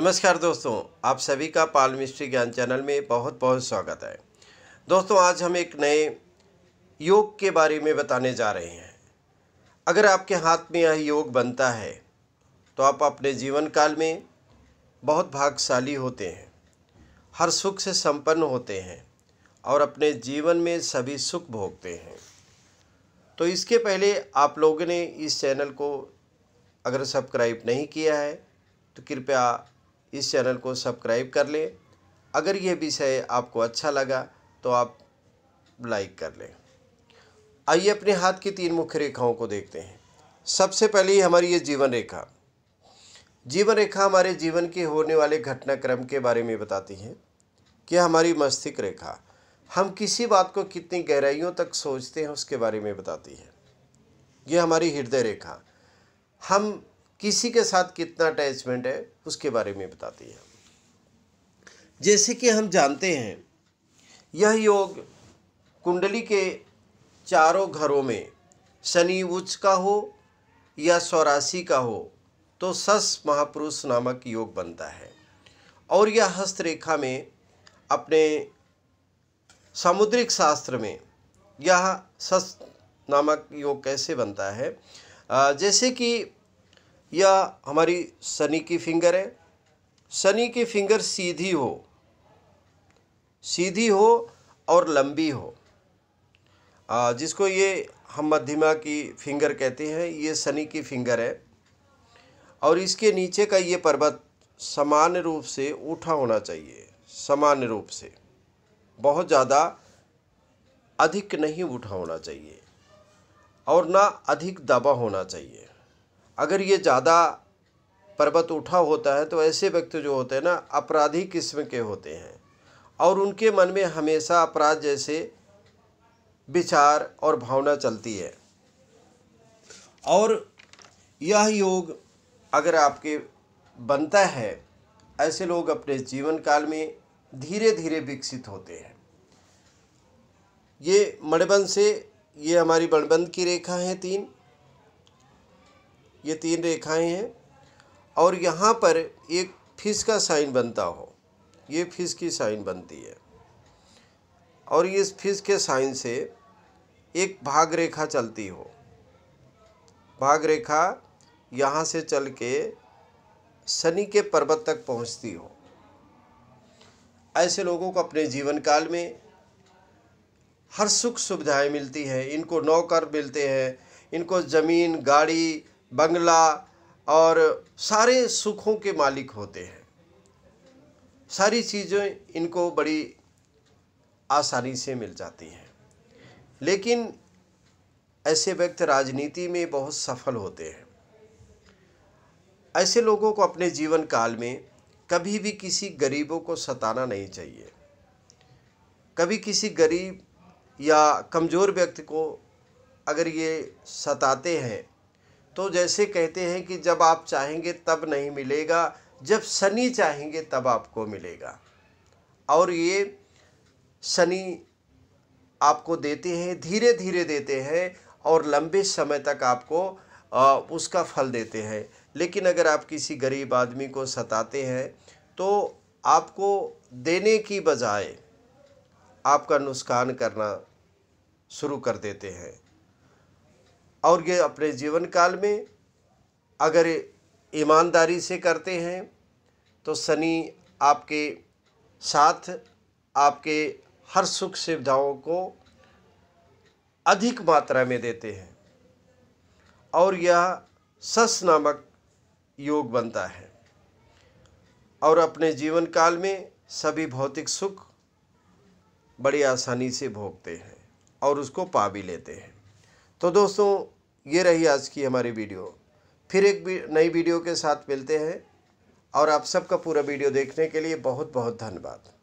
नमस्कार दोस्तों आप सभी का पाल मिस्ट्री ज्ञान चैनल में बहुत बहुत स्वागत है दोस्तों आज हम एक नए योग के बारे में बताने जा रहे हैं अगर आपके हाथ में यह योग बनता है तो आप अपने जीवन काल में बहुत भागशाली होते हैं हर सुख से संपन्न होते हैं और अपने जीवन में सभी सुख भोगते हैं तो इसके पहले आप लोगों ने इस चैनल को अगर सब्सक्राइब नहीं किया है तो कृपया इस चैनल को सब्सक्राइब कर लें अगर ये विषय आपको अच्छा लगा तो आप लाइक कर लें आइए अपने हाथ की तीन मुख्य रेखाओं को देखते हैं सबसे पहली हमारी ये जीवन रेखा जीवन रेखा हमारे जीवन के होने वाले घटनाक्रम के बारे में बताती है कि हमारी मस्तिष्क रेखा हम किसी बात को कितनी गहराइयों तक सोचते हैं उसके बारे में बताती है ये हमारी हृदय रेखा हम किसी के साथ कितना अटैचमेंट है उसके बारे में बताती है जैसे कि हम जानते हैं यह योग कुंडली के चारों घरों में शनि उच्च का हो या स्वराशि का हो तो सस महापुरुष नामक योग बनता है और यह हस्तरेखा में अपने सामुद्रिक शास्त्र में यह सस नामक योग कैसे बनता है जैसे कि या हमारी सनी की फिंगर है सनी की फिंगर सीधी हो सीधी हो और लंबी हो जिसको ये हम मध्यमा की फिंगर कहते हैं ये सनी की फिंगर है और इसके नीचे का ये पर्वत सामान्य रूप से उठा होना चाहिए सामान्य रूप से बहुत ज़्यादा अधिक नहीं उठा होना चाहिए और ना अधिक दबा होना चाहिए अगर ये ज़्यादा पर्वत उठा होता है तो ऐसे व्यक्ति जो होते हैं ना अपराधी किस्म के होते हैं और उनके मन में हमेशा अपराध जैसे विचार और भावना चलती है और यह योग अगर आपके बनता है ऐसे लोग अपने जीवन काल में धीरे धीरे विकसित होते हैं ये मणिबंध से ये हमारी मणिबंध की रेखा है तीन ये तीन रेखाएं हैं और यहाँ पर एक फिस का साइन बनता हो ये फिस की साइन बनती है और ये इस फिस के साइन से एक भाग रेखा चलती हो भाग रेखा यहाँ से चल के शनि के पर्वत तक पहुँचती हो ऐसे लोगों को अपने जीवन काल में हर सुख सुविधाएं मिलती हैं इनको नौकर मिलते हैं इनको ज़मीन गाड़ी बंगला और सारे सुखों के मालिक होते हैं सारी चीज़ें इनको बड़ी आसानी से मिल जाती हैं लेकिन ऐसे व्यक्ति राजनीति में बहुत सफल होते हैं ऐसे लोगों को अपने जीवन काल में कभी भी किसी गरीबों को सताना नहीं चाहिए कभी किसी गरीब या कमज़ोर व्यक्ति को अगर ये सताते हैं तो जैसे कहते हैं कि जब आप चाहेंगे तब नहीं मिलेगा जब शनि चाहेंगे तब आपको मिलेगा और ये शनि आपको देते हैं धीरे धीरे देते हैं और लंबे समय तक आपको आ, उसका फल देते हैं लेकिन अगर आप किसी गरीब आदमी को सताते हैं तो आपको देने की बजाय आपका नुकसान करना शुरू कर देते हैं और ये अपने जीवन काल में अगर ईमानदारी से करते हैं तो शनि आपके साथ आपके हर सुख सुविधाओं को अधिक मात्रा में देते हैं और यह सस नामक योग बनता है और अपने जीवन काल में सभी भौतिक सुख बड़ी आसानी से भोगते हैं और उसको पा भी लेते हैं तो दोस्तों ये रही आज की हमारी वीडियो फिर एक नई वीडियो के साथ मिलते हैं और आप सबका पूरा वीडियो देखने के लिए बहुत बहुत धन्यवाद